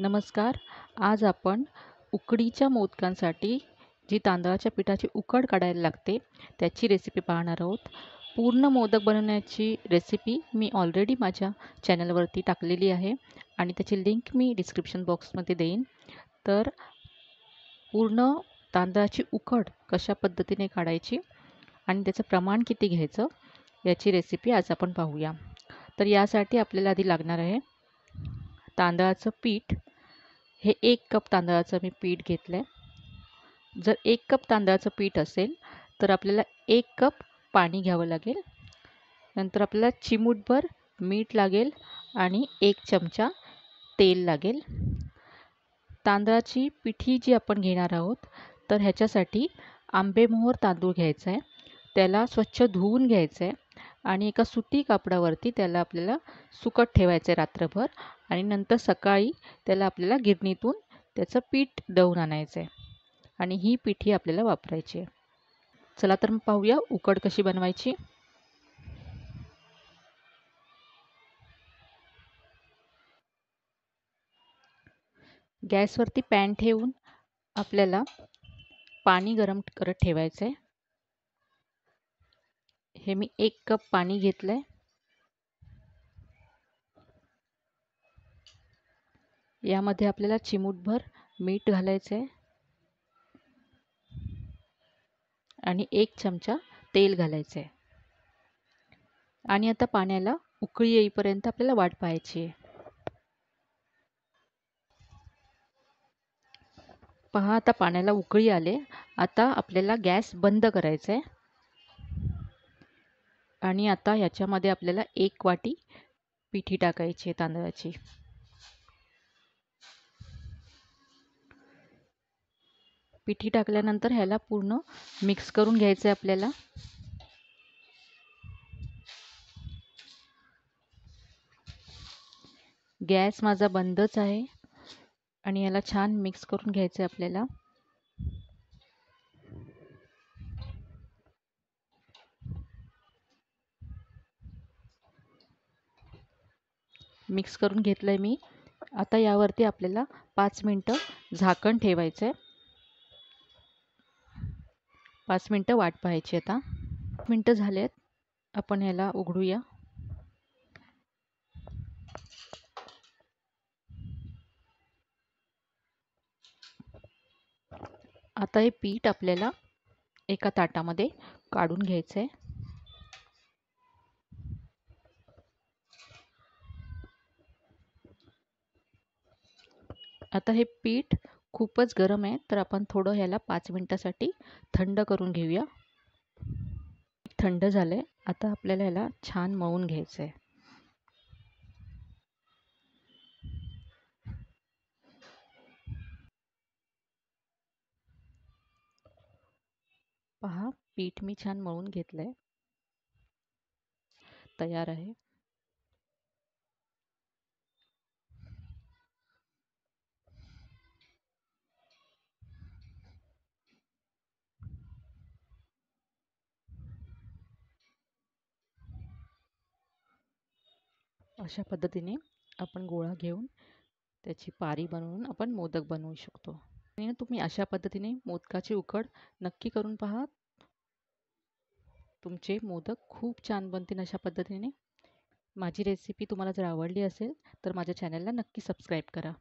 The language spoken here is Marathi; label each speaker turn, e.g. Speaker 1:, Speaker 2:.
Speaker 1: नमस्कार आज आपण उकडीच्या मोदकांसाठी जी तांदळाच्या पिठाची उकड काढायला लागते त्याची रेसिपी पाहणार आहोत पूर्ण मोदक बनवण्याची रेसिपी मी ऑलरेडी माझ्या चॅनलवरती टाकलेली आहे आणि त्याची लिंक मी डिस्क्रिप्शन बॉक्समध्ये देईन तर पूर्ण तांदळाची उकड कशा पद्धतीने काढायची आणि त्याचं प्रमाण किती घ्यायचं याची रेसिपी आज आपण पाहूया तर यासाठी आपल्याला आधी लागणार आहे तांदळाचं पीठ हे एक कप तांदळाचं मी पीठ घेतलं आहे जर एक कप तांदळाचं पीठ असेल तर आपल्याला एक कप पाणी घ्यावं लागेल नंतर आपल्याला चिमूटभर मीठ लागेल आणि एक चमचा तेल लागेल तांदळाची पिठी जी आपण घेणार आहोत तर ह्याच्यासाठी आंबेमोहोर तांदूळ घ्यायचा आहे त्याला स्वच्छ धुवून घ्यायचं आहे आणि एका सुती कापडावरती त्याला आपल्याला सुकत ठेवायचं आहे रात्रभर आणि नंतर सकाळी त्याला आपल्याला गिरणीतून त्याचं पीठ दळून आणायचं आहे आणि ही पिठी आपल्याला वापरायची आहे चला तर मग पाहूया उकड कशी बनवायची गॅसवरती पॅन ठेवून आपल्याला पाणी गरम करत ठेवायचं आहे हे मी एक कप पाणी घेतलं यामध्ये आपल्याला चिमूटभर मीठ घालायचं आहे आणि एक चमचा तेल घालायचं आहे आणि आता पाण्याला उकळी येईपर्यंत आपल्याला वाट पाहायची आहे पहा आता पाण्याला उकळी आले आता आपल्याला गॅस बंद करायचा आहे आणि आता ह्याच्यामध्ये आपल्याला एक वाटी पिठी टाकायची आहे तांदळाची पिठी टाकल्यानंतर ह्याला पूर्ण मिक्स करून घ्यायचं आहे आपल्याला गॅस माझा बंदच आहे आणि ह्याला छान मिक्स करून घ्यायचं आहे आपल्याला मिक्स करून घेतलं आहे मी आता यावरती आपल्याला पाच मिनटं झाकण ठेवायचं आहे पाच मिनटं वाट पाहायची आता मिनटं झाले आहेत आपण ह्याला उघडूया आता हे पीठ आपल्याला एका ताटामध्ये काढून घ्यायचं आहे आता हे पीठ खूपच गरम आहे तर आपण थोडं ह्याला पाच मिनटासाठी थंड करून घेऊया थंड झालं आहे आता आपल्याला ह्याला छान मळून घ्यायचं आहे पहा पीठ मी छान मळून घेतलं आहे तयार आहे अशा पद्धतीने आपण गोळा घेऊन त्याची पारी बनवून आपण मोदक बनवू शकतो तुम्ही अशा पद्धतीने मोदकाची उकड नक्की करून पहा तुमचे मोदक खूप छान बनतील अशा पद्धतीने माझी रेसिपी तुम्हाला जर आवडली असेल तर माझ्या चॅनलला नक्की सबस्क्राईब करा